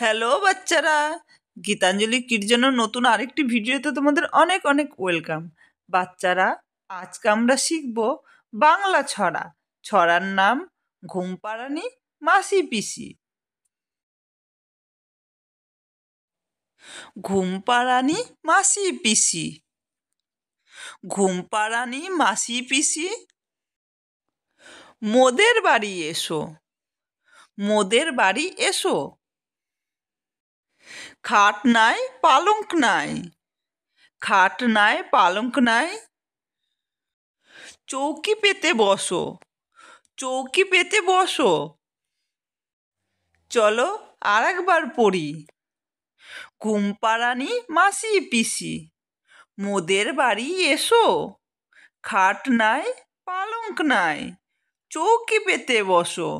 hello বাচ্চারা গীতাঞ্জলি কির জন্য নতুন আরেকটি ভিডিওতে তোমাদের অনেক অনেক ওয়েলকাম বাচ্চারা আজকে আমরা শিখব বাংলা ছড়া ছড়ার নাম ঘুমপাড়ানি মাসি পিসি ঘুমপাড়ানি মাসি পিসি ঘুমপাড়ানি মাসি পিসি মোদের বাড়ি এসো মোদের বাড়ি এসো খাট নাই পালঙ্ক নাই খাট নাই পালঙ্ক নাই চৌকি পেতে বসো চৌকি পেতে বসো চলো আর একবার পড়ি ঘুম মাসি পিসি মোদের বাড়ি এসো খাট নাই পালঙ্ক নাই চৌকি পেতে বসো